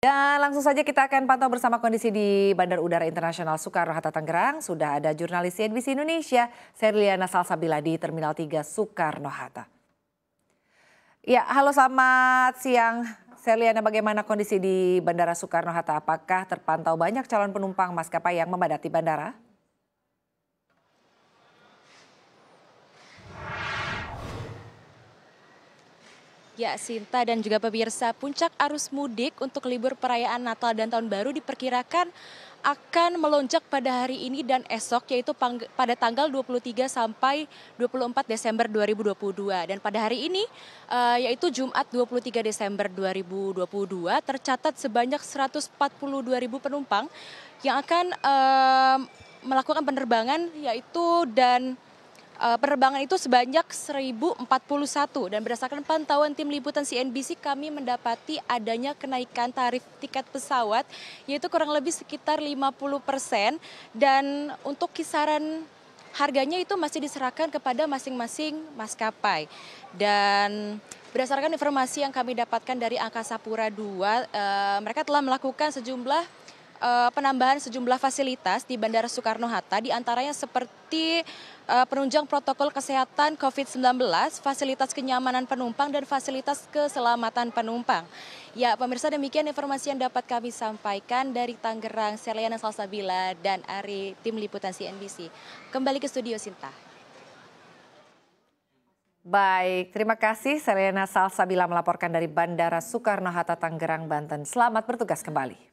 Dan langsung saja kita akan pantau bersama kondisi di Bandar Udara Internasional Soekarno-Hatta Tangerang. Sudah ada jurnalis CNBC Indonesia, Serliana Salsabila di Terminal 3 Soekarno-Hatta. Ya, halo selamat siang Serliana. Bagaimana kondisi di Bandara Soekarno-Hatta? Apakah terpantau banyak calon penumpang maskapai yang memadati bandara? Ya, Sinta dan juga pemirsa, puncak arus mudik untuk libur perayaan Natal dan Tahun Baru diperkirakan akan melonjak pada hari ini dan esok yaitu pada tanggal 23 sampai 24 Desember 2022 dan pada hari ini eh, yaitu Jumat 23 Desember 2022 tercatat sebanyak 142.000 penumpang yang akan eh, melakukan penerbangan yaitu dan Eh, penerbangan itu sebanyak 1041 dan berdasarkan pantauan tim liputan CNBC kami mendapati adanya kenaikan tarif tiket pesawat yaitu kurang lebih sekitar 50 persen dan untuk kisaran harganya itu masih diserahkan kepada masing-masing maskapai dan berdasarkan informasi yang kami dapatkan dari Angkasa Pura 2 eh, mereka telah melakukan sejumlah Eh, penambahan sejumlah fasilitas di Bandara Soekarno-Hatta, diantaranya seperti eh, penunjang protokol kesehatan COVID-19, fasilitas kenyamanan penumpang, dan fasilitas keselamatan penumpang. Ya, pemirsa demikian informasi yang dapat kami sampaikan dari Tangerang, Seliana Salsabila, dan Ari, tim liputan CNBC. Kembali ke studio, Sinta. Baik, terima kasih Selena Salsabila melaporkan dari Bandara Soekarno-Hatta, Tangerang, Banten. Selamat bertugas kembali.